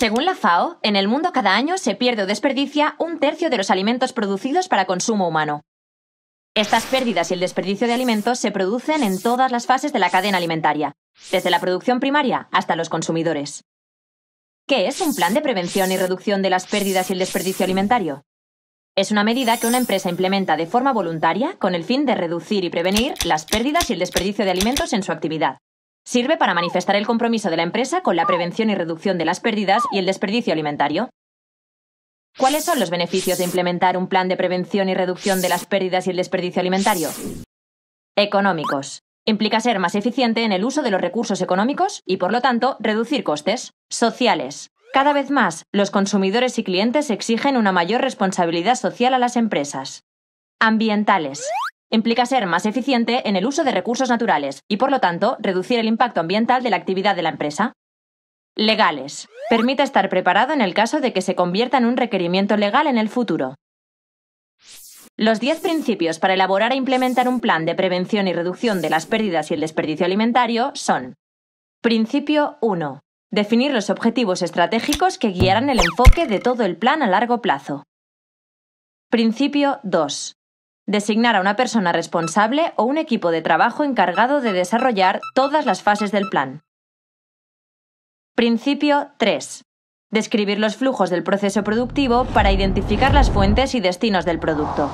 Según la FAO, en el mundo cada año se pierde o desperdicia un tercio de los alimentos producidos para consumo humano. Estas pérdidas y el desperdicio de alimentos se producen en todas las fases de la cadena alimentaria, desde la producción primaria hasta los consumidores. ¿Qué es un plan de prevención y reducción de las pérdidas y el desperdicio alimentario? Es una medida que una empresa implementa de forma voluntaria con el fin de reducir y prevenir las pérdidas y el desperdicio de alimentos en su actividad. Sirve para manifestar el compromiso de la empresa con la prevención y reducción de las pérdidas y el desperdicio alimentario. ¿Cuáles son los beneficios de implementar un plan de prevención y reducción de las pérdidas y el desperdicio alimentario? Económicos. Implica ser más eficiente en el uso de los recursos económicos y, por lo tanto, reducir costes. Sociales. Cada vez más, los consumidores y clientes exigen una mayor responsabilidad social a las empresas. Ambientales implica ser más eficiente en el uso de recursos naturales y, por lo tanto, reducir el impacto ambiental de la actividad de la empresa. Legales. Permite estar preparado en el caso de que se convierta en un requerimiento legal en el futuro. Los 10 principios para elaborar e implementar un plan de prevención y reducción de las pérdidas y el desperdicio alimentario son Principio 1. Definir los objetivos estratégicos que guiarán el enfoque de todo el plan a largo plazo. Principio 2. Designar a una persona responsable o un equipo de trabajo encargado de desarrollar todas las fases del plan. Principio 3. Describir los flujos del proceso productivo para identificar las fuentes y destinos del producto.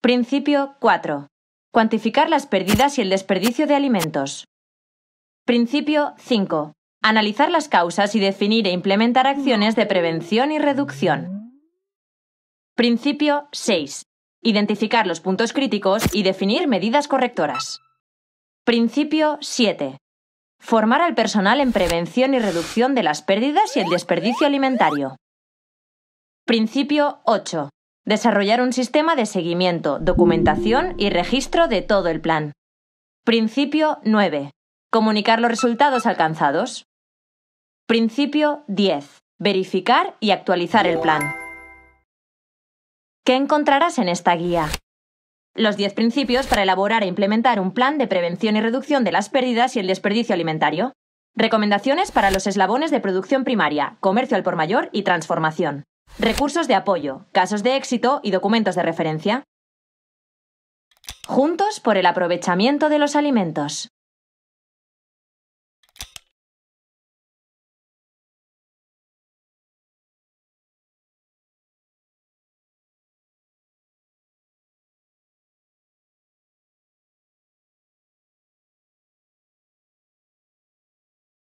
Principio 4. Cuantificar las pérdidas y el desperdicio de alimentos. Principio 5. Analizar las causas y definir e implementar acciones de prevención y reducción. Principio 6 identificar los puntos críticos y definir medidas correctoras. Principio 7. Formar al personal en prevención y reducción de las pérdidas y el desperdicio alimentario. Principio 8. Desarrollar un sistema de seguimiento, documentación y registro de todo el plan. Principio 9. Comunicar los resultados alcanzados. Principio 10. Verificar y actualizar el plan. ¿Qué encontrarás en esta guía? Los 10 principios para elaborar e implementar un plan de prevención y reducción de las pérdidas y el desperdicio alimentario. Recomendaciones para los eslabones de producción primaria, comercio al por mayor y transformación. Recursos de apoyo, casos de éxito y documentos de referencia. Juntos por el aprovechamiento de los alimentos.